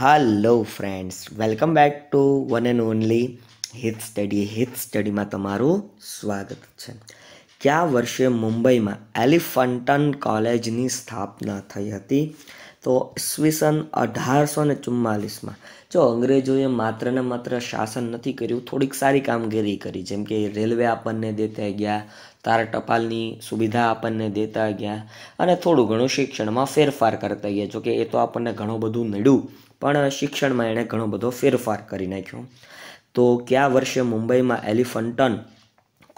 hello friends welcome back to one and only Hit study Hit સ્ટડીમાં તમારું સ્વાગત છે કયા વર્ષે મુંબઈમાં એલિફન્ટન કોલેજની સ્થાપના થઈ હતી તો ઈસવીસન અઢારસો ને ચુમ્માલીસમાં જો અંગ્રેજોએ માત્ર ને માત્ર શાસન નથી કર્યું થોડીક સારી કામગીરી કરી જેમ કે રેલવે આપણને દેતા ગયા તાર ટપાલની સુવિધા આપણને દેતા ગયા અને થોડું ઘણું શિક્ષણમાં ફેરફાર કરતા ગયા જોકે એ તો આપણને ઘણું બધું મળ્યું પણ શિક્ષણમાં એણે ઘણો બધો ફેરફાર કરી નાખ્યો તો કયા વર્ષે મુંબઈમાં એલિફન્ટન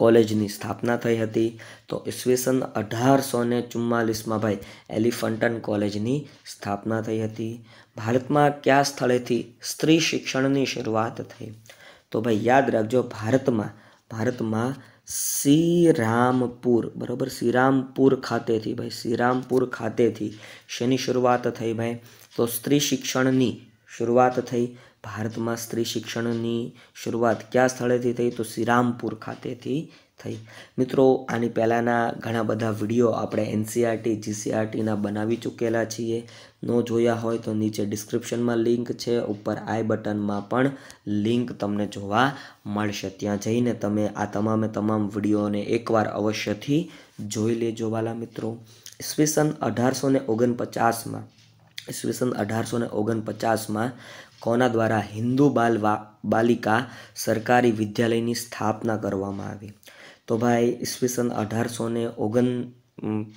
કોલેજની સ્થાપના થઈ હતી તો ઈસવીસન અઢારસો ને ચુમ્માલીસમાં ભાઈ એલિફન્ટન કોલેજની સ્થાપના થઈ હતી ભારતમાં કયા સ્થળેથી સ્ત્રી શિક્ષણની શરૂઆત થઈ તો ભાઈ યાદ રાખજો ભારતમાં ભારતમાં सी रामपुर बराबर सी रामपुर खाते थी भाई सी रामपुर खाते थी शनि शुरुआत થઈ ભાઈ તો स्त्री શિક્ષણ ની શરૂઆત થઈ ભારત માં स्त्री શિક્ષણ ની શરૂઆત ક્યાં સ્થળે થઈ તો સી રામપુર ખાતે થી થઈ મિત્રો આની પહેલાંના ઘણા બધા વિડીયો આપણે એનસીઆરટી જીસીઆરટીના બનાવી ચૂકેલા છીએ ન જોયા હોય તો નીચે ડિસ્ક્રિપ્શનમાં લિંક છે ઉપર આઈ બટનમાં પણ લિંક તમને જોવા મળશે ત્યાં જઈને તમે આ તમામે તમામ વિડીયોને એકવાર અવશ્યથી જોઈ લેજો વાલા મિત્રો ઈસવીસન અઢારસો ને ઓગણપચાસમાં ઈસવીસન અઢારસો ને ઓગણપચાસમાં કોના દ્વારા હિન્દુ બાલ બાલિકા સરકારી વિદ્યાલયની સ્થાપના કરવામાં આવી તો ભાઈ ઈસવીસન અઢારસો ને ઓગણ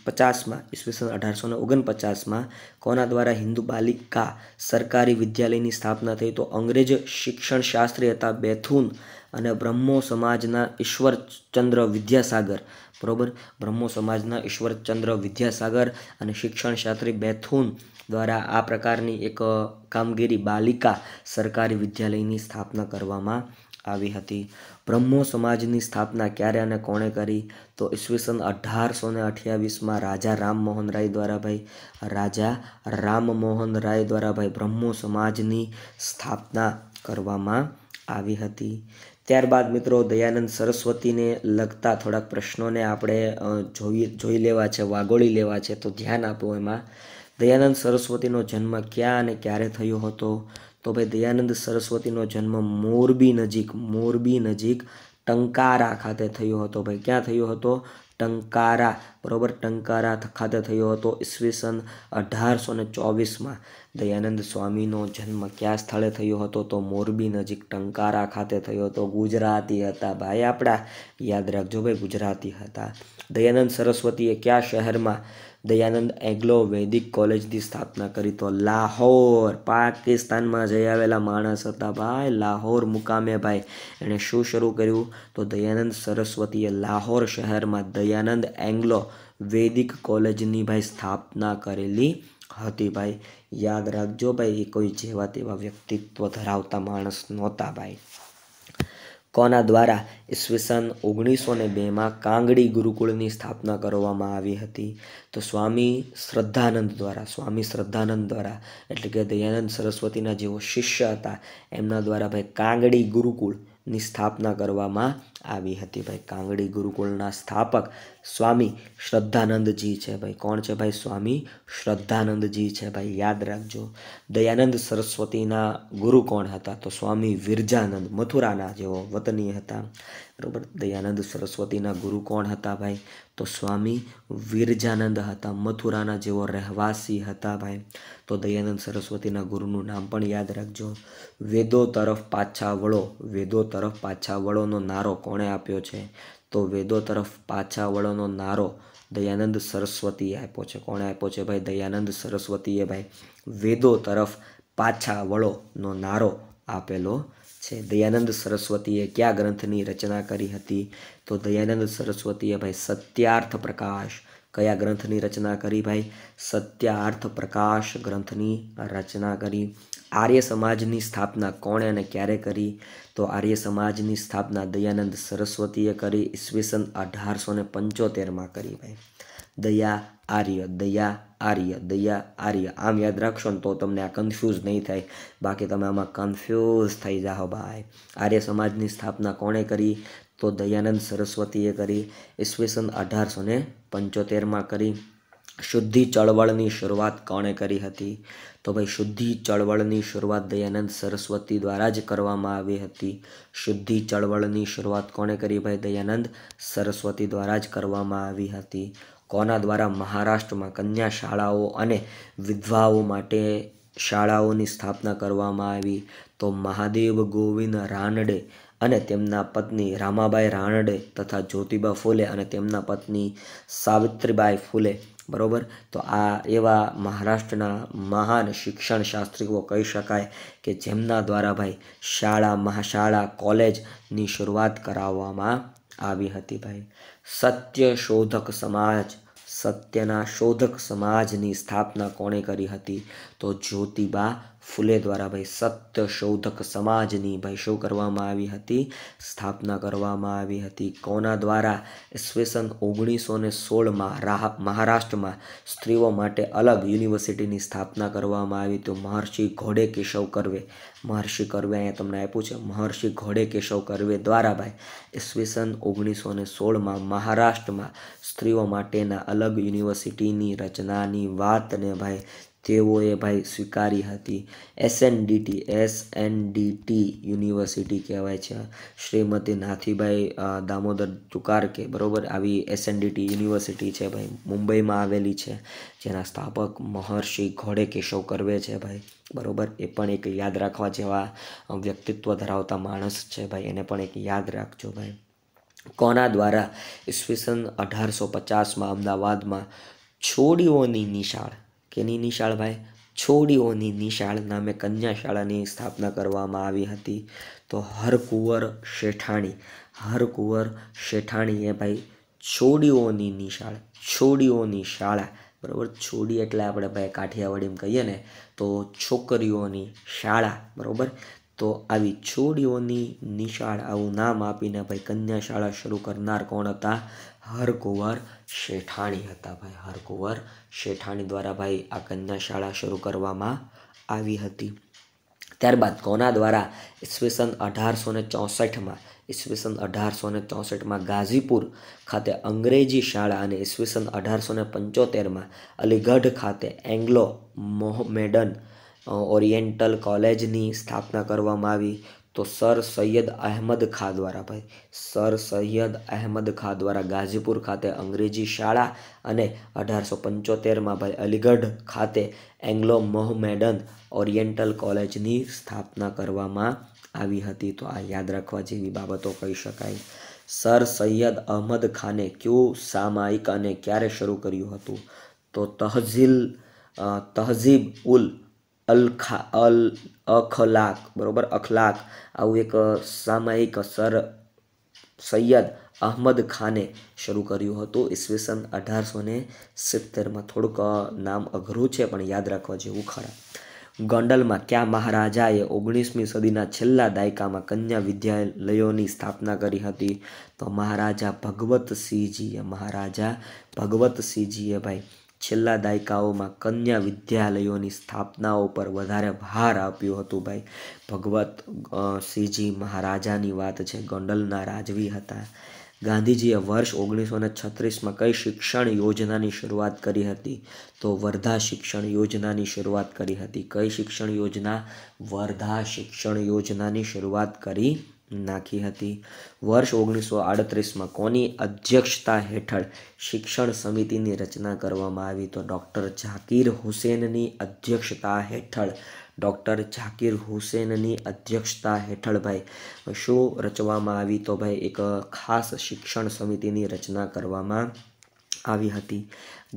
પચાસમાં ઈસવીસન અઢારસો ને ઓગણપચાસમાં કોના દ્વારા હિન્દુ બાલિકા સરકારી વિદ્યાલયની સ્થાપના થઈ તો અંગ્રેજ શિક્ષણશાસ્ત્રી હતા બેથુન અને બ્રહ્મો સમાજના ઈશ્વરચંદ્ર વિદ્યાસાગર બરાબર બ્રહ્મો સમાજના ઈશ્વરચંદ્ર વિદ્યાસાગર અને શિક્ષણશાસ્ત્રી બેથુન દ્વારા આ પ્રકારની એક કામગીરી બાલિકા સરકારી વિદ્યાલયની સ્થાપના કરવામાં આવી હતી બ્રહ્મો સમાજની સ્થાપના ક્યારે અને કોણે કરી તો ઈસવીસન અઢારસો ને અઠ્યાવીસમાં રાજા રામમોહન રાય દ્વારા ભાઈ રાજા રામમોહન રાય દ્વારા ભાઈ બ્રહ્મો સમાજની સ્થાપના કરવામાં આવી હતી ત્યારબાદ મિત્રો દયાનંદ સરસ્વતીને લગતા થોડાક પ્રશ્નોને આપણે જોઈ જોઈ લેવા છે વાગોળી લેવા છે તો ધ્યાન આપો એમાં દયાનંદ સરસ્વતીનો જન્મ ક્યાં અને ક્યારે થયો હતો તો ભાઈ દયાનંદ સરસ્વતીનો જન્મ મોરબી નજીક મોરબી નજીક ટંકારા ખાતે થયો હતો ભાઈ ક્યાં થયો હતો ટંકારા બરાબર ટંકારા ખાતે થયો હતો ઈસવીસન અઢારસો ને ચોવીસમાં દયાનંદ સ્વામીનો જન્મ કયા સ્થળે થયો હતો તો મોરબી નજીક ટંકારા ખાતે થયો હતો ગુજરાતી હતા ભાઈ આપણા યાદ રાખજો ભાઈ ગુજરાતી હતા દયાનંદ સરસ્વતીએ કયા શહેરમાં દયાનંદ એગ્લો વૈદિક કોલેજની સ્થાપના કરી તો લાહોર પાકિસ્તાનમાં જઈ આવેલા માણસ હતા ભાઈ લાહોર મુકામે ભાઈ એણે શું શરૂ કર્યું તો દયાનંદ સરસ્વતીએ લાહોર શહેરમાં દયાનંદ એંગ્લો વૈદિક કોલેજની ભાઈ સ્થાપના કરેલી હતી ભાઈ યાદ રાખજો ભાઈ એ કોઈ જેવા તેવા વ્યક્તિત્વ ધરાવતા માણસ નહોતા ભાઈ કોના દ્વારા ઈસવીસન ઓગણીસો ને બેમાં કાંગડી ગુરુકુળની સ્થાપના કરવામાં આવી હતી તો સ્વામી શ્રદ્ધાનંદ દ્વારા સ્વામી શ્રદ્ધાનંદ દ્વારા એટલે કે દયાનંદ સરસ્વતીના જેઓ શિષ્ય હતા એમના દ્વારા ભાઈ કાંગડી ગુરુકુળ ની સ્થાપના કરવામાં આવી હતી ભાઈ કાંગડી ગુરુકુળના સ્થાપક સ્વામી શ્રદ્ધાનંદજી છે ભાઈ કોણ છે ભાઈ સ્વામી શ્રદ્ધાનંદજી છે ભાઈ યાદ રાખજો દયાનંદ સરસ્વતીના ગુરુ કોણ હતા તો સ્વામી વિરજાનંદ મથુરાના જેઓ વતની હતા બરાબર દયાનંદ સરસ્વતીના ગુરુ કોણ હતા ભાઈ તો સ્વામી વિરજાનંદ હતા મથુરાના જેવો રહેવાસી હતા ભાઈ તો દયાનંદ સરસ્વતીના ગુરુનું નામ પણ યાદ રાખજો વેદો તરફ પાછા વળો વેદો તરફ પાછા વળોનો નારો કોણે આપ્યો છે તો વેદો તરફ પાછા વળોનો નારો દયાનંદ સરસ્વતીએ આપ્યો છે કોણે આપ્યો છે ભાઈ દયાનંદ સરસ્વતીએ ભાઈ વેદો તરફ પાછા વળોનો નારો આપેલો છે દયાનંદ સરસ્વતીએ કયા ગ્રંથની રચના કરી હતી તો દયાનંદ સરસ્વતીએ ભાઈ સત્યાર્થ પ્રકાશ કયા ગ્રંથની રચના કરી ભાઈ સત્યાર્થ પ્રકાશ ગ્રંથની રચના કરી આર્ય સમાજની સ્થાપના કોણે અને ક્યારે કરી તો આર્ય સમાજની સ્થાપના દયાનંદ સરસ્વતીએ કરી ઈસવીસન અઢારસો ને પંચોતેરમાં કરી ભાઈ દયા આર્ય દયા આર્ય દયા આર્ય આમ યાદ રાખશો ને તો તમને આ કન્ફ્યુઝ નહીં થાય બાકી તમે આમાં કન્ફ્યુઝ થઈ જાઓ ભાઈ આર્ય સમાજની સ્થાપના કોણે કરી તો દયાનંદ સરસ્વતીએ કરી ઈસવીસન અઢારસો ને પંચોતેરમાં કરી શુદ્ધિ ચળવળની શરૂઆત કોણે કરી હતી તો ભાઈ શુદ્ધિ ચળવળની શરૂઆત દયાનંદ સરસ્વતી દ્વારા જ કરવામાં આવી હતી શુદ્ધિ ચળવળની શરૂઆત કોણે કરી ભાઈ દયાનંદ સરસ્વતી દ્વારા જ કરવામાં આવી હતી કોના દ્વારા મહારાષ્ટ્રમાં કન્યા શાળાઓ અને વિધવાઓ માટે શાળાઓની સ્થાપના કરવામાં આવી તો મહાદેવ ગોવિંદ રાનડે અને તેમના પત્ની રામાબાઈ રાનડે તથા જ્યોતિબા ફૂલે અને તેમના પત્ની સાવિત્રીબાઈ ફૂલે બરાબર તો આ એવા મહારાષ્ટ્રના મહાન શિક્ષણ શાસ્ત્રીઓ કહી શકાય કે જેમના દ્વારા ભાઈ શાળા મહાશાળા કોલેજની શરૂઆત કરાવવામાં આવી હતી ભાઈ સત્ય શોધક સમાજ સત્યના શોધક સમાજની સ્થાપના કોણે કરી હતી તો જ્યોતિબા ફૂલે દ્વારા ભાઈ સત્ય શોધક સમાજની ભાઈ શું કરવામાં આવી હતી સ્થાપના કરવામાં આવી હતી કોના દ્વારા ઈસવીસન ઓગણીસો ને સોળમાં રાહ મહારાષ્ટ્રમાં સ્ત્રીઓ માટે અલગ યુનિવર્સિટીની સ્થાપના કરવામાં આવી તો મહર્ષિ ઘોડે કેશવ કરવે મહર્ષિ કરવે અહીંયા તમને આપ્યું છે મહર્ષિ ઘોડે કેશવ કરવે દ્વારા ભાઈ ઈસવીસન ઓગણીસો ને સોળમાં મહારાષ્ટ્રમાં સ્ત્રીઓ માટેના અલગ યુનિવર્સિટીની રચનાની વાતને ભાઈ તેઓએ ભાઈ સ્વીકારી હતી એસએનડીટી એસએનડીટી યુનિવર્સિટી કહેવાય છે શ્રીમતી નાથીભાઈ દામોદર ચુકારકે બરાબર આવી એસએનડીટી યુનિવર્સિટી છે ભાઈ મુંબઈમાં આવેલી છે જેના સ્થાપક મહર્ષિ ઘોડે કેશવ કરવે છે ભાઈ બરાબર એ પણ એક યાદ રાખવા જેવા વ્યક્તિત્વ ધરાવતા માણસ છે ભાઈ એને પણ એક યાદ રાખજો ભાઈ કોના દ્વારા ઈસવીસન અઢારસો પચાસમાં અમદાવાદમાં છોડીઓની નિશાળ કે ની નિશાળભાઈ છોડીઓની નિશાળ નામે કન્યા શાળાની સ્થાપના કરવામાં આવી હતી તો હરકુંવર શેઠાણી હરકુંવર શેઠાણીએ ભાઈ છોડીઓની નિશાળ છોડીઓની શાળા બરાબર છોડી એટલે આપણે ભાઈ કાઠિયાવાડીમાં કહીએ ને તો છોકરીઓની શાળા બરાબર તો આવી છોડીઓની નિશાળ આવું નામ આપીને ભાઈ કન્યા શાળા શરૂ કરનાર કોણ હતા હરકુંવર શેઠાણી હતા ભાઈ હરકુંવર શેઠાણી દ્વારા ભાઈ આ કન્યા શાળા શરૂ કરવામાં આવી હતી ત્યારબાદ કોના દ્વારા ઈસવીસન અઢારસો ને ચોસઠમાં ઈસવીસન અઢારસો ને ચોસઠમાં ગાઝીપુર ખાતે અંગ્રેજી શાળા અને ઈસવીસન અઢારસો ને પંચોતેરમાં અલીગઢ ખાતે એંગ્લો મોહમેડન ઓરિએન્ટલ કોલેજની સ્થાપના કરવામાં આવી તો સર સૈયદ અહેમદ ખા દ્વારા ભાઈ સર સૈયદ અહેમદ ખા દ્વારા ગાઝીપુર ખાતે અંગ્રેજી શાળા અને અઢારસો પંચોતેરમાં ભાઈ અલીગઢ ખાતે એંગ્લો મોહમેડન ઓરિએન્ટલ કોલેજની સ્થાપના કરવામાં આવી હતી તો આ યાદ રાખવા જેવી બાબતો કહી શકાય સર સૈયદ અહમદ ખાને કયું સામાયિક અને ક્યારે શરૂ કર્યું હતું તો તહઝીલ તહઝીબ ઉલ અલખા અલ અખલાક બરોબર અખલાક આવું એક સામાયિક સર સૈયદ અહમદ ખાને શરૂ કર્યું હતું ઈસવીસન અઢારસો ને સિત્તેરમાં થોડુંક નામ અઘરું છે પણ યાદ રાખવા જેવું ખરા ગોંડલમાં ક્યાં મહારાજાએ ઓગણીસમી સદીના છેલ્લા દાયકામાં કન્યા વિદ્યાલયોની સ્થાપના કરી હતી તો મહારાજા ભગવતસિંહજીએ મહારાજા ભગવતસિંહજીએ ભાઈ છેલ્લા દાયકાઓમાં કન્યા વિદ્યાલયોની સ્થાપનાઓ પર વધારે ભાર આપ્યો હતો ભાઈ ભગવત શ્રીજી મહારાજાની વાત છે ગંડલના રાજવી હતા ગાંધીજીએ વર્ષ ઓગણીસો ને છત્રીસમાં કઈ શિક્ષણ યોજનાની શરૂઆત કરી હતી તો વર્ધા શિક્ષણ યોજનાની શરૂઆત કરી હતી કઈ શિક્ષણ યોજના વર્ધા શિક્ષણ યોજનાની શરૂઆત કરી નાખી હતી વર્ષ ઓગણીસો આડત્રીસમાં કોની અધ્યક્ષતા હેઠળ શિક્ષણ સમિતિની રચના કરવામાં આવી તો ડૉક્ટર ઝાકીર હુસેનની અધ્યક્ષતા હેઠળ ડૉક્ટર ઝાકીર હુસેનની અધ્યક્ષતા હેઠળ ભાઈ શું રચવામાં આવી તો ભાઈ એક ખાસ શિક્ષણ સમિતિની રચના કરવામાં આવી હતી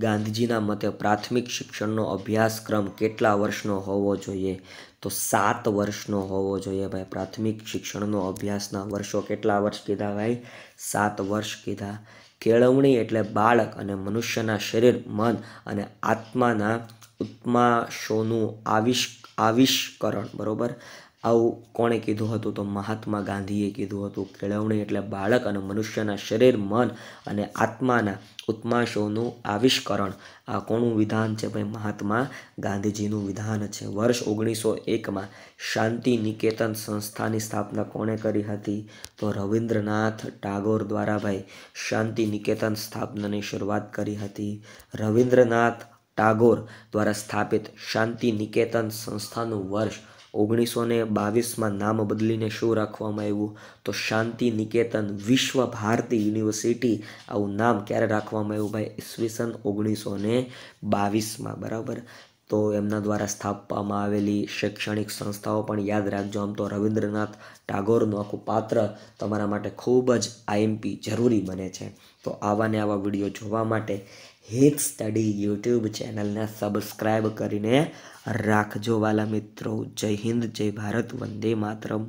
ગાંધીજીના મતે પ્રાથમિક શિક્ષણનો અભ્યાસક્રમ કેટલા વર્ષનો હોવો જોઈએ તો સાત વર્ષનો હોવો જોઈએ ભાઈ પ્રાથમિક શિક્ષણનો અભ્યાસના વર્ષો કેટલા વર્ષ કીધા ભાઈ સાત વર્ષ કીધા કેળવણી એટલે બાળક અને મનુષ્યના શરીર મન અને આત્માના ઉત્માશોનું આવિષ આવિષ્કરણ બરાબર આવું કોણે કીધું હતું તો મહાત્મા ગાંધીએ કીધું હતું કેળવણી એટલે બાળક અને મનુષ્યના શરીર મન અને આત્માના ઉત્માશોનું આવિષ્કરણ આ કોણું વિધાન છે ભાઈ મહાત્મા ગાંધીજીનું વિધાન છે વર્ષ ઓગણીસો એકમાં શાંતિ નિકેતન સંસ્થાની સ્થાપના કોણે કરી હતી તો રવિન્દ્રનાથ ટાગોર દ્વારા ભાઈ શાંતિ નિકેતન સ્થાપનાની શરૂઆત કરી હતી રવિન્દ્રનાથ ટાગોર દ્વારા સ્થાપિત શાંતિ નિકેતન સંસ્થાનું વર્ષ ઓગણીસો ને બાવીસમાં નામ બદલીને શું રાખવામાં આવ્યું તો શાંતિ નિકેતન વિશ્વ ભારતી યુનિવર્સિટી આવું નામ ક્યારે રાખવામાં આવ્યું ભાઈ ઈસવીસન ઓગણીસો ને બાવીસમાં બરાબર તો એમના દ્વારા સ્થાપવામાં આવેલી શૈક્ષણિક સંસ્થાઓ પણ યાદ રાખજો આમ તો રવિન્દ્રનાથ ટાગોરનું આખું પાત્ર તમારા માટે ખૂબ જ આઈએમપી જરૂરી બને છે તો આવા ને આવા વિડીયો જોવા માટે હેત સ્ટડી યુટ્યુબ ચેનલને સબસ્ક્રાઈબ કરીને રાખજો વાલા મિત્રો જય હિન્દ જય ભારત વંદે માતરમ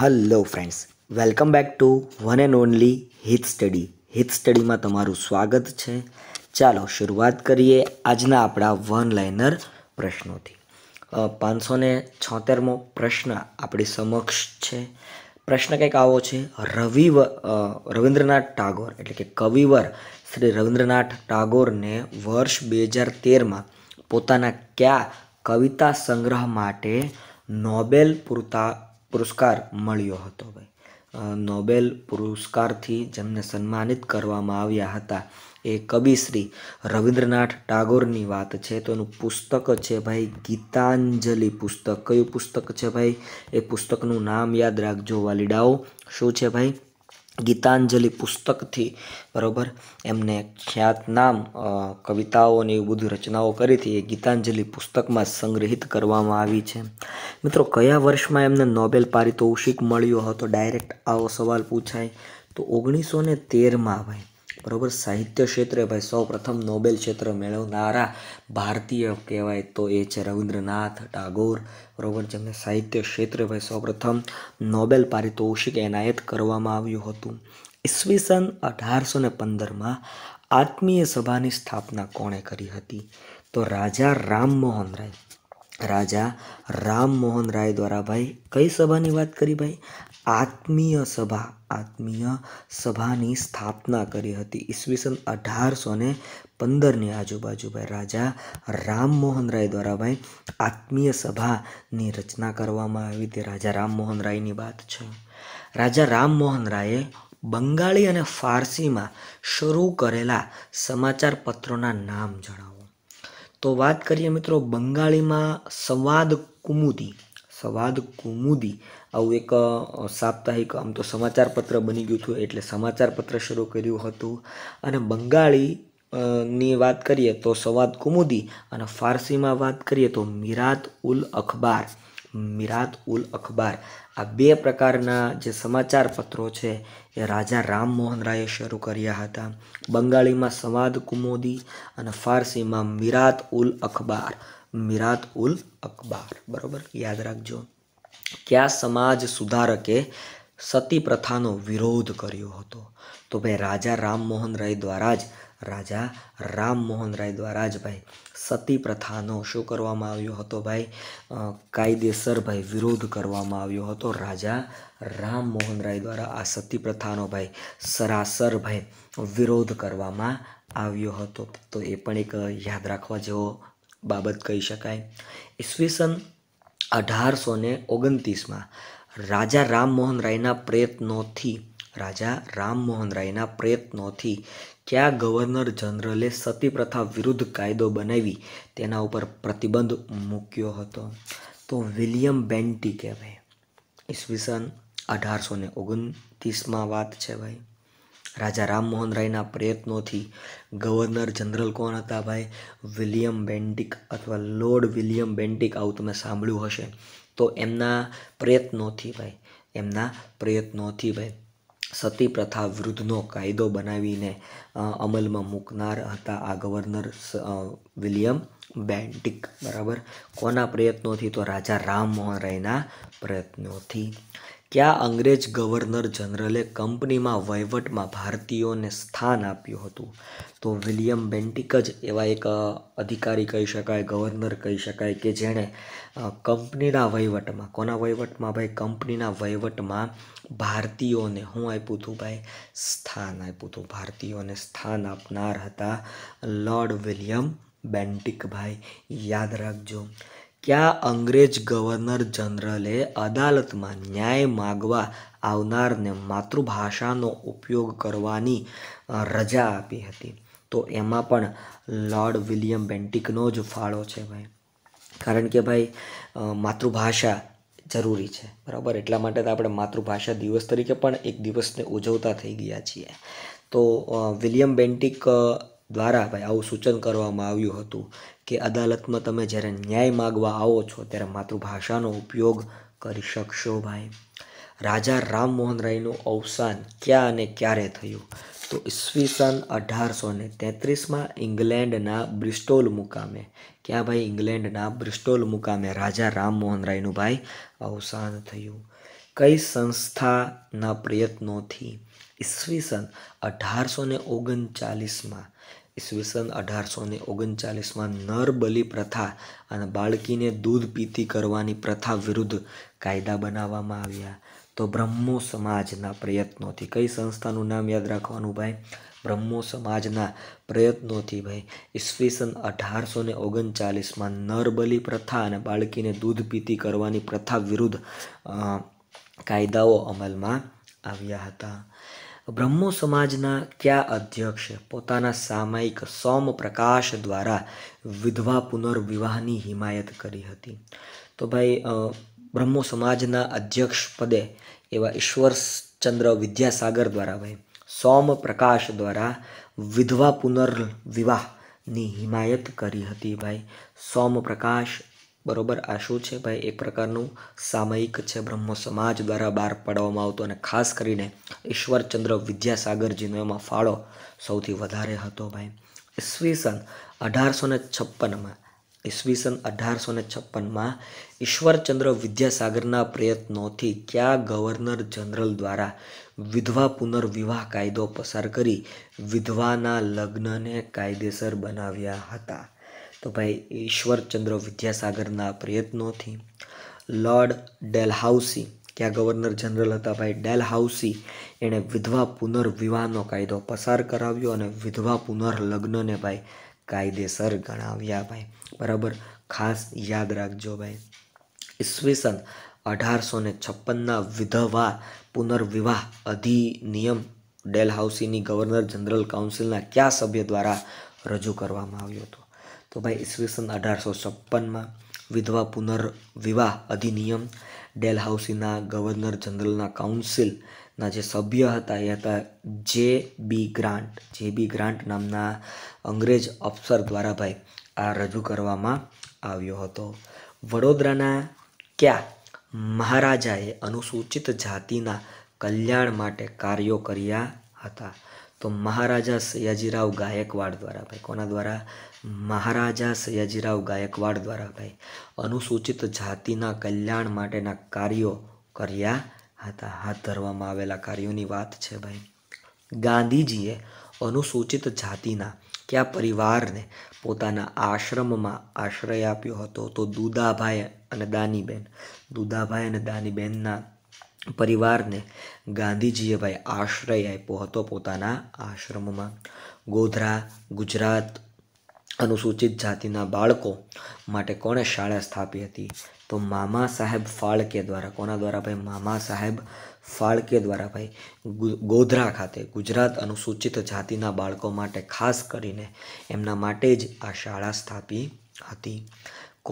hello friends welcome back to one and only Hit study Hit સ્ટડીમાં તમારું સ્વાગત છે ચાલો શરૂઆત કરીએ આજના આપણા વન લાઇનર પ્રશ્નોથી પાંચસો ને છોતેરમો પ્રશ્ન આપણી સમક્ષ છે પ્રશ્ન કંઈક આવો છે રવિવ રવિન્દ્રનાથ ટાગોર એટલે કે કવિવર શ્રી રવિન્દ્રનાથ ટાગોરને વર્ષ બે હજાર તેરમાં પોતાના કયા કવિતા સંગ્રહ માટે નોબેલ પૂરતા પુરસ્કાર મળ્યો હતો ભાઈ નોબેલ પુરસ્કારથી જેમને સન્માનિત કરવામાં આવ્યા હતા એ કવિશ્રી રવિન્દ્રનાથ ટાગોરની વાત છે તો એનું પુસ્તક છે ભાઈ ગીતાંજલિ પુસ્તક કયું પુસ્તક છે ભાઈ એ પુસ્તકનું નામ યાદ રાખજો વાલીડાઓ શું છે ભાઈ ગીતાંજલિ પુસ્તકથી બરાબર એમને ખ્યાતનામ કવિતાઓની એવું બધું રચનાઓ કરીથી એ ગીતાંજલિ પુસ્તકમાં સંગ્રહિત કરવામાં આવી છે મિત્રો કયા વર્ષમાં એમને નોબેલ પારિતોષિક મળ્યો હતો ડાયરેક્ટ આવો સવાલ પૂછાય તો ઓગણીસો ને તેરમાં ભાઈ બરાબર સાહિત્ય ક્ષેત્રે ભાઈ સૌ પ્રથમ નોબેલ ક્ષેત્ર મેળવનારા ભારતીય કહેવાય તો એ છે રવિન્દ્રનાથ ટાગોર બરાબર જેમને સાહિત્ય ક્ષેત્રે ભાઈ સૌ પ્રથમ નોબેલ પારિતોષિક એનાયત કરવામાં આવ્યું હતું ઈસવીસન અઢારસો ને પંદરમાં આત્મીય સભાની સ્થાપના કોણે કરી હતી તો રાજા રામમોહન રાય રાજા રામમોહન રાય દ્વારા ભાઈ કઈ સભાની વાત કરી ભાઈ આત્મીય સભા આત્મીય સભાની સ્થાપના કરી હતી ઈસવીસન અઢારસો ને પંદરની આજુબાજુ ભાઈ રાજા રામમોહન રાય દ્વારા ભાઈ આત્મીય સભાની રચના કરવામાં આવી હતી રાજા રામમોહન રાયની વાત છે રાજા રામમોહન રાયે બંગાળી અને ફારસીમાં શરૂ કરેલા સમાચાર પત્રોના નામ જણાવો તો વાત કરીએ મિત્રો બંગાળીમાં સંવાદ કુમુદી સંવાદ કુમુદી આવું એક સાપ્તાહિક આમ તો સમાચારપત્ર બની ગયું હતું એટલે સમાચારપત્ર શરૂ કર્યું હતું અને બંગાળી ની વાત કરીએ તો સવાદ કુમુદી અને ફારસીમાં વાત કરીએ તો મિરાત ઉલ અખબાર મિરાત ઉલ અખબાર આ બે પ્રકારના જે સમાચાર પત્રો છે એ રાજા રામમોહન રાયે શરૂ કર્યા હતા બંગાળીમાં સંવાદ કુમોદી અને ફારસીમાં મિરાત ઉલ અખબાર મિરાત ઉલ અખબાર બરાબર યાદ રાખજો કયા સમાજ સુધારકે સતી પ્રથાનો વિરોધ કર્યો હતો તો ભાઈ રાજા રામમોહન રાય દ્વારા જ રાજા રામમોહન રાય દ્વારા જ ભાઈ સતી પ્રથાનો શું કરવામાં આવ્યો હતો ભાઈ કાયદેસર ભાઈ વિરોધ કરવામાં આવ્યો હતો રાજા રામમોહન રાય દ્વારા આ સતી પ્રથાનો ભાઈ સરાસર ભાઈ વિરોધ કરવામાં આવ્યો હતો તો એ પણ એક યાદ રાખવા જેવો બાબત કહી શકાય ઈસવીસન અઢારસો ને ઓગણત્રીસમાં રાજા રામમોહન રાયના પ્રયત્નોથી રાજા રામમોહન રાયના પ્રયત્નોથી ક્યાં ગવર્નર જનરલે સતી પ્રથા વિરુદ્ધ કાયદો બનાવી તેના ઉપર પ્રતિબંધ મૂક્યો હતો તો વિલિયમ બેન્ટી કહેવાય ઈસવીસન અઢારસો ને ઓગણત્રીસમાં વાત છે ભાઈ રાજા રામમોહન રાયના પ્રયત્નોથી ગવર્નર જનરલ કોણ હતા ભાઈ વિલિયમ બેન્ટિક અથવા લોર્ડ વિલિયમ બેન્ટિક આવું તમે સાંભળ્યું હશે તો એમના પ્રયત્નોથી ભાઈ એમના પ્રયત્નોથી ભાઈ સતી પ્રથા વિરુદ્ધનો કાયદો બનાવીને અમલમાં મૂકનાર હતા આ ગવર્નર વિલિયમ બેન્ટિક બરાબર કોના પ્રયત્નોથી તો રાજા રામમોહન રાયના પ્રયત્નોથી ક્યાં અંગ્રેજ ગવર્નર જનરલે કંપનીમાં વહીવટમાં ભારતીયોને સ્થાન આપ્યું હતું તો વિલિયમ બેન્ટિક જ એવા એક અધિકારી કહી શકાય ગવર્નર કહી શકાય કે જેણે કંપનીના વહીવટમાં કોના વહીવટમાં ભાઈ કંપનીના વહીવટમાં ભારતીયોને હું આપ્યું હતું ભાઈ સ્થાન આપ્યું હતું ભારતીયોને સ્થાન આપનાર હતા લોર્ડ વિલિયમ બેન્ટિક ભાઈ યાદ રાખજો ક્યાં અંગ્રેજ ગવર્નર જનરલે અદાલતમાં ન્યાય માગવા આવનારને માતૃભાષાનો ઉપયોગ કરવાની રજા આપી હતી તો એમાં પણ લોર્ડ વિલિયમ બેન્ટિકનો જ ફાળો છે ભાઈ કારણ કે ભાઈ માતૃભાષા જરૂરી છે બરાબર એટલા માટે તો આપણે માતૃભાષા દિવસ તરીકે પણ એક દિવસને ઉજવતા થઈ ગયા છીએ તો વિલિયમ બેન્ટિક દ્વારા ભાઈ આવું સૂચન કરવામાં આવ્યું હતું કે અદાલતમાં તમે જ્યારે ન્યાય માગવા આવો છો ત્યારે માતૃભાષાનો ઉપયોગ કરી શકશો ભાઈ રાજા રામમોહન રાયનું અવસાન ક્યાં અને ક્યારે થયું તો ઈસવીસન અઢારસો ને તેત્રીસમાં ઇંગ્લેન્ડના બ્રિસ્ટોલ મુકામે ક્યાં ભાઈ ઇંગ્લેન્ડના બ્રિસ્ટોલ મુકામે રાજા રામમોહન રાયનું ભાઈ અવસાન થયું કઈ સંસ્થાના પ્રયત્નોથી ઈસવીસન અઢારસો ને ઓગણચાલીસમાં ઈસવીસન અઢારસો ને ઓગણચાલીસમાં નર બલિ પ્રથા અને બાળકીને દૂધ પીતી કરવાની પ્રથા વિરુદ્ધ કાયદા બનાવવામાં આવ્યા તો બ્રહ્મો સમાજના પ્રયત્નોથી કઈ સંસ્થાનું નામ યાદ રાખવાનું ભાઈ બ્રહ્મો સમાજના પ્રયત્નોથી ભાઈ ઈસવીસન અઢારસો ને ઓગણચાલીસમાં નરબલી પ્રથા અને બાળકીને દૂધ પીતી કરવાની પ્રથા વિરુદ્ધ કાયદાઓ અમલમાં આવ્યા હતા બ્રહ્મો સમાજના કયા અધ્યક્ષ પોતાના સામયિક સોમ પ્રકાશ દ્વારા વિધવા પુનર્વિવાહની હિમાયત કરી હતી તો ભાઈ બ્રહ્મો સમાજના અધ્યક્ષ પદે એવા ઈશ્વરચંદ્ર વિદ્યાસાગર દ્વારા ભાઈ સોમ પ્રકાશ દ્વારા વિધવા પુનર્વિવાહની હિમાયત કરી હતી ભાઈ સોમ પ્રકાશ બરોબર આ શું છે ભાઈ એક પ્રકારનું સામયિક છે બ્રહ્મ સમાજ દ્વારા બહાર પાડવામાં આવતું અને ખાસ કરીને ઈશ્વરચંદ્ર વિદ્યાસાગરજીનો એમાં ફાળો સૌથી વધારે હતો ભાઈ ઈસવીસન અઢારસો ને છપ્પનમાં ઈસવીસન અઢારસો ને છપ્પનમાં ઈશ્વરચંદ્ર વિદ્યાસાગરના પ્રયત્નોથી ક્યાં ગવર્નર જનરલ દ્વારા વિધવા પુનર્વિવાહ કાયદો પસાર કરી વિધવાના લગ્નને કાયદેસર બનાવ્યા હતા તો ભાઈ ઈશ્વરચંદ્ર વિદ્યાસાગરના પ્રયત્નોથી લોર્ડ ડેલહાઉસી કે ગવર્નર જનરલ હતા ભાઈ ડેલહાઉસી એણે વિધવા પુનર્વિવાહનો કાયદો પસાર કરાવ્યો અને વિધવા પુનર્લગ્નને ભાઈ કાયદેસર ગણાવ્યા ભાઈ બરાબર ખાસ યાદ રાખજો ભાઈ ઈસવીસન અઢારસો ને છપ્પનના વિધવા પુનર્વિવાહ અધિનિયમ ડેલહાઉસીની ગવર્નર જનરલ કાઉન્સિલના કયા સભ્ય દ્વારા રજૂ કરવામાં આવ્યું હતું તો ભાઈ ઈસવીસન અઢારસો છપ્પનમાં વિધવા પુનર્વિવાહ અધિનિયમ ડેલહાઉસીના ગવર્નર જનરલના કાઉન્સિલના જે સભ્ય હતા એ હતા જે બી ગ્રાન્ટ જે બી ગ્રાન્ટ નામના અંગ્રેજ અફસર દ્વારા ભાઈ આ રજૂ કરવામાં આવ્યો હતો વડોદરાના ક્યાં મહારાજાએ અનુસૂચિત જાતિના કલ્યાણ માટે કાર્યો કર્યા હતા તો મહારાજા સયાજીરાવ ગાયકવાડ દ્વારા ભાઈ કોના દ્વારા મહારાજા સયાજીરાવ ગાયકવાડ દ્વારા ગાઈ અનુસૂચિત જાતિના કલ્યાણ માટેના કાર્યો કર્યા હતા હાથ ધરવામાં આવેલા કાર્યોની વાત છે ભાઈ ગાંધીજીએ અનુસૂચિત જાતિના કયા પરિવારને પોતાના આશ્રમમાં આશ્રય આપ્યો હતો તો દુદાભાઈ અને દાનીબેન દુદાભાઈ અને દાનીબેનના પરિવારને ગાંધીજીએ ભાઈ આશ્રય આપ્યો હતો પોતાના આશ્રમમાં ગોધરા ગુજરાત અનુસૂચિત જાતિના બાળકો માટે કોણે શાળા સ્થાપી હતી તો મામા સાહેબ ફાળકે દ્વારા કોના દ્વારા ભાઈ મામા સાહેબ ફાળકે દ્વારા ભાઈ ગોધરા ખાતે ગુજરાત અનુસૂચિત જાતિના બાળકો માટે ખાસ કરીને એમના માટે જ આ શાળા સ્થાપી હતી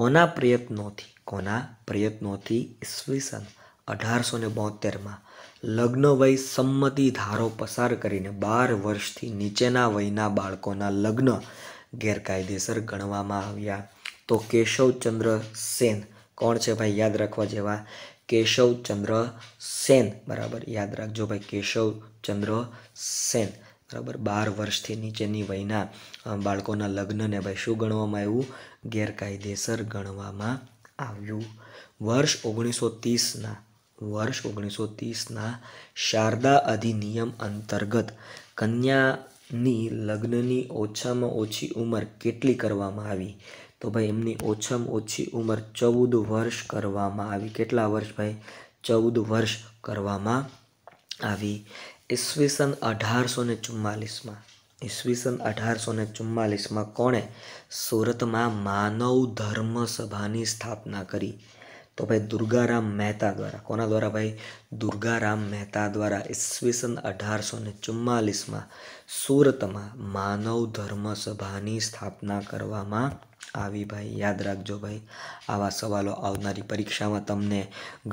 કોના પ્રયત્નોથી કોના પ્રયત્નોથી ઈસવીસન અઢારસો ને બોતેરમાં લગ્ન વય સંમતિ ધારો પસાર કરીને બાર વર્ષથી નીચેના વયના બાળકોના લગ્ન ગેરકાયદેસર ગણવામાં આવ્યા તો કેશવચંદ્ર સેન કોણ છે ભાઈ યાદ રાખવા જેવા કેશવચંદ્ર સેન બરાબર યાદ રાખજો ભાઈ કેશવચંદ્ર સેન બરાબર બાર વર્ષથી નીચેની વયના બાળકોના લગ્નને ભાઈ શું ગણવામાં આવ્યું ગેરકાયદેસર ગણવામાં આવ્યું વર્ષ ઓગણીસો ત્રીસના વર્ષ ઓગણીસો ત્રીસના શારદા અધિનિયમ અંતર્ગત કન્યા ની લગ્નની ઓછામાં ઓછી ઉંમર કેટલી કરવામાં આવી તો ભાઈ એમની ઓછામાં ઓછી ઉંમર ચૌદ વર્ષ કરવામાં આવી કેટલા વર્ષ ભાઈ ચૌદ વર્ષ કરવામાં આવી ઈસવીસન અઢારસો ને ચુમ્માલીસમાં ઈસવીસન અઢારસો ને ચુમ્માલીસમાં કોણે સુરતમાં માનવ ધર્મ સભાની સ્થાપના કરી તો ભાઈ દુર્ગારામ મહેતા દ્વારા કોના દ્વારા ભાઈ દુર્ગારામ મહેતા દ્વારા ઈસવીસન અઢારસો ને ચુમ્માલીસમાં સુરતમાં માનવ ધર્મ સભાની સ્થાપના કરવામાં આવી ભાઈ યાદ રાખજો ભાઈ આવા સવાલો આવનારી પરીક્ષામાં તમને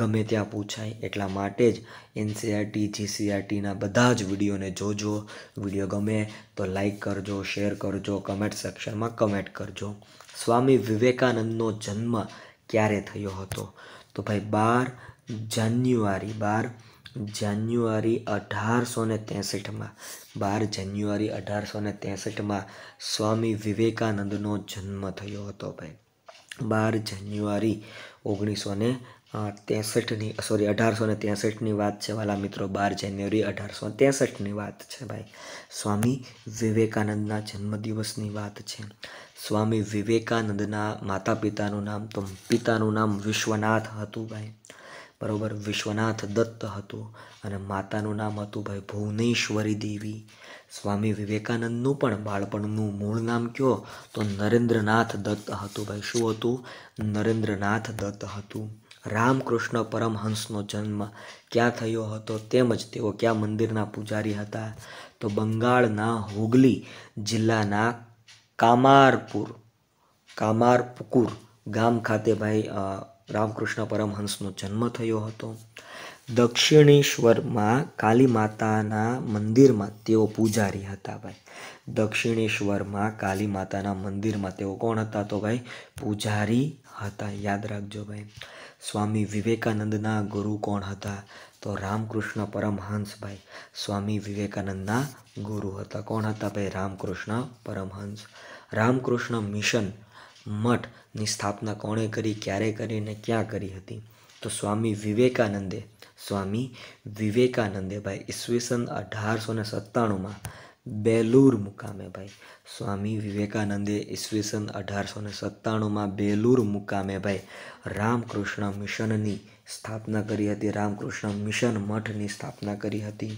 ગમે ત્યાં પૂછાય એટલા માટે જ એનસીઆરટી જીસીઆરટીના બધા જ વિડીયોને જોજો વિડીયો ગમે તો લાઈક કરજો શેર કરજો કમેન્ટ સેક્શનમાં કમેન્ટ કરજો સ્વામી વિવેકાનંદનો જન્મ ક્યારે થયો હતો તો ભાઈ બાર જાન્યુઆરી બાર જાન્યુઆરી અઢારસો ને ત્રેસઠમાં બાર જાન્યુઆરી અઢારસો ને ત્રેસઠમાં સ્વામી વિવેકાનંદનો જન્મ થયો હતો ભાઈ બાર જાન્યુઆરી ઓગણીસો ને ત્રેસઠની સોરી અઢારસો ને ત્રેસઠની વાત છે વાલા મિત્રો બાર જાન્યુઆરી અઢારસો ત્રેસઠની વાત છે ભાઈ સ્વામી વિવેકાનંદના જન્મદિવસની વાત છે સ્વામી વિવેકાનંદના માતા પિતાનું નામ તો પિતાનું નામ વિશ્વનાથ હતું ભાઈ બરાબર વિશ્વનાથ દત્ત હતું અને માતાનું નામ હતું ભાઈ ભુવનેશ્વરી દેવી સ્વામી વિવેકાનંદનું પણ બાળપણનું મૂળ નામ કયો તો નરેન્દ્રનાથ દત્ત હતું ભાઈ શું હતું નરેન્દ્રનાથ દત્ત હતું રામકૃષ્ણ પરમહંસનો જન્મ ક્યાં થયો હતો તેમજ તેઓ ક્યાં મંદિરના પૂજારી હતા તો બંગાળના હુગલી જિલ્લાના કામારપુર કામારપુકુર ગામ ખાતે ભાઈ રામકૃષ્ણ પરમહંસનો જન્મ થયો હતો દક્ષિણેશ્વરમાં કાલી માતાના મંદિરમાં તેઓ પૂજારી હતા ભાઈ દક્ષિણેશ્વરમાં કાલી માતાના મંદિરમાં તેઓ કોણ હતા તો ભાઈ પૂજારી હતા યાદ રાખજો ભાઈ સ્વામી વિવેકાનંદના ગુરુ કોણ હતા તો રામકૃષ્ણ પરમહંસભાઈ સ્વામી વિવેકાનંદના ગુરુ હતા કોણ હતા ભાઈ રામકૃષ્ણ પરમહંસ રામકૃષ્ણ મિશન મઠની સ્થાપના કોણે કરી ક્યારે કરી અને ક્યાં કરી હતી તો સ્વામી વિવેકાનંદે સ્વામી વિવેકાનંદે ભાઈ ઈસવીસન અઢારસો ને સત્તાણુંમાં બેલુર મુકામે ભાઈ સ્વામી વિવેકાનંદે ઈસવીસન અઢારસો ને સત્તાણુંમાં બેલુર મુકામે ભાઈ રામકૃષ્ણ મિશનની સ્થાપના કરી હતી રામકૃષ્ણ મિશન મઠની સ્થાપના કરી હતી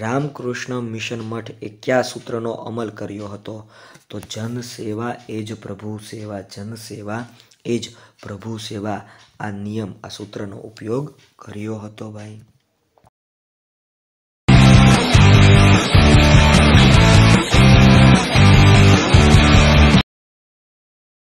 રામકૃષ્ણ મિશન મઠ એ કયા સૂત્રનો અમલ કર્યો હતો તો જનસેવા એ જ પ્રભુ સેવા જનસેવા એ જ પ્રભુ સેવા આ નિયમ આ સૂત્રનો ઉપયોગ કર્યો હતો ભાઈ